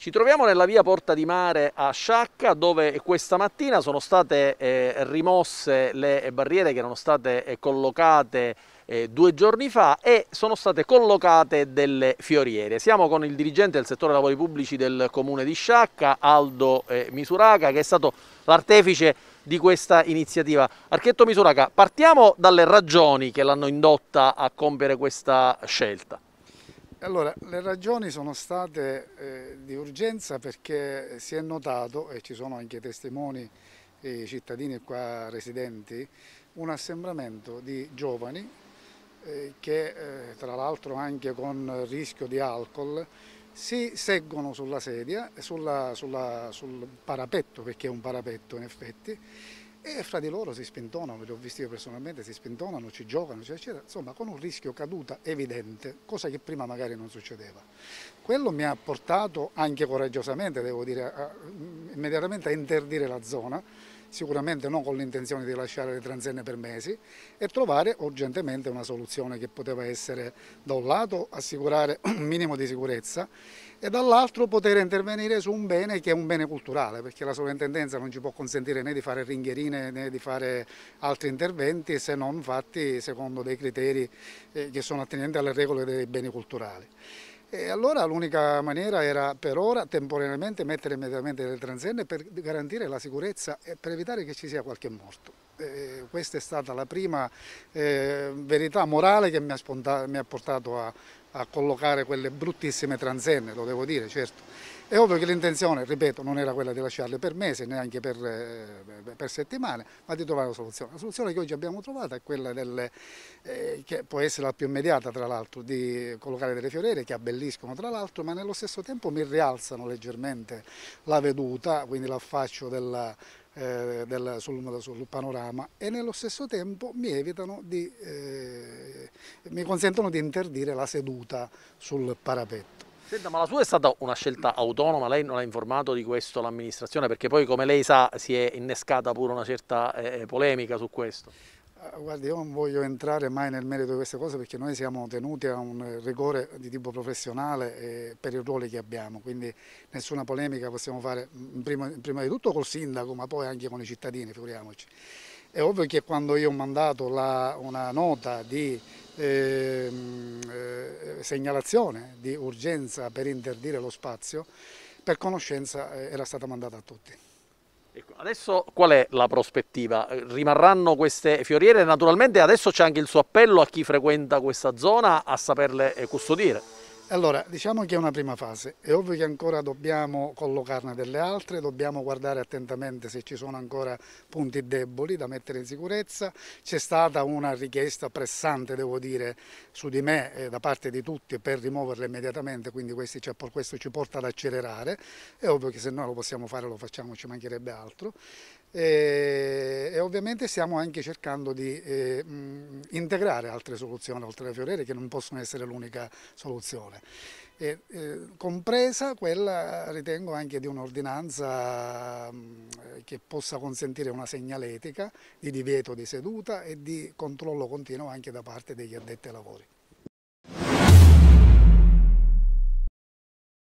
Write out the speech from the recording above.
Ci troviamo nella via Porta di Mare a Sciacca dove questa mattina sono state eh, rimosse le barriere che erano state eh, collocate eh, due giorni fa e sono state collocate delle fioriere. Siamo con il dirigente del settore lavori pubblici del comune di Sciacca, Aldo eh, Misuraca, che è stato l'artefice di questa iniziativa. Archetto Misuraca, partiamo dalle ragioni che l'hanno indotta a compiere questa scelta. Allora, le ragioni sono state eh, di urgenza perché si è notato, e ci sono anche testimoni e cittadini qua residenti, un assembramento di giovani eh, che eh, tra l'altro anche con rischio di alcol si seggono sulla sedia, sulla, sulla, sul parapetto, perché è un parapetto in effetti, e fra di loro si spintonano, li ho visti io personalmente, si spintonano, ci giocano, eccetera, eccetera, insomma con un rischio caduta evidente, cosa che prima magari non succedeva. Quello mi ha portato anche coraggiosamente, devo dire, a, immediatamente a interdire la zona, sicuramente non con l'intenzione di lasciare le transenne per mesi e trovare urgentemente una soluzione che poteva essere da un lato assicurare un minimo di sicurezza e dall'altro poter intervenire su un bene che è un bene culturale perché la sovrintendenza non ci può consentire né di fare ringhierine né di fare altri interventi se non fatti secondo dei criteri eh, che sono attinenti alle regole dei beni culturali. E allora l'unica maniera era per ora temporaneamente mettere immediatamente le transenne per garantire la sicurezza e per evitare che ci sia qualche morto. Eh, questa è stata la prima eh, verità morale che mi ha, spontan- mi ha portato a, a collocare quelle bruttissime transenne, lo devo dire, certo. È ovvio che l'intenzione, ripeto, non era quella di lasciarle per mesi, neanche per, eh, per, settimane, ma di trovare una soluzione. La soluzione che oggi abbiamo trovato è quella del, eh, che può essere la più immediata, tra l'altro, di collocare delle fioriere che abbelliscono, tra l'altro, ma nello stesso tempo mi rialzano leggermente la veduta, quindi l'affaccio della, eh, del, sul, sul, panorama e nello stesso tempo mi, di, eh, mi consentono di interdire la seduta sul parapetto. Senta, ma la sua è stata una scelta autonoma, lei non ha informato di questo l'amministrazione perché poi come lei sa si è innescata pure una certa eh, eh polemica su questo. Ah, guardi, io non voglio entrare mai nel merito di queste cose perché noi siamo tenuti a un rigore di tipo professionale per i ruoli che abbiamo, quindi nessuna polemica possiamo fare mm, prima, di tutto col sindaco ma poi anche con i cittadini, figuriamoci. È ovvio che quando io ho mandato la, una nota di Ehm, eh, segnalazione di urgenza per interdire lo spazio, per conoscenza eh, era stata mandata a tutti. Ecco, adesso qual è la prospettiva? Rimarranno queste fioriere? Naturalmente adesso c'è anche il suo appello a chi frequenta questa zona a saperle eh, custodire. Allora, diciamo che è una prima fase, è ovvio che ancora dobbiamo collocarne delle altre, dobbiamo guardare attentamente se ci sono ancora punti deboli da mettere in sicurezza, c'è stata una richiesta pressante, devo dire, su di me eh, da parte di tutti per rimuoverle immediatamente, quindi ci, questo ci porta ad accelerare, è ovvio che se noi lo possiamo fare lo facciamo, ci mancherebbe altro e, eh, e, ovviamente stiamo anche cercando di eh, integrare altre soluzioni oltre alle fioriere che non possono essere l'unica soluzione. E, eh, compresa quella ritengo anche di un'ordinanza che possa consentire una segnaletica di divieto di seduta e di controllo continuo anche da parte degli addetti ai lavori.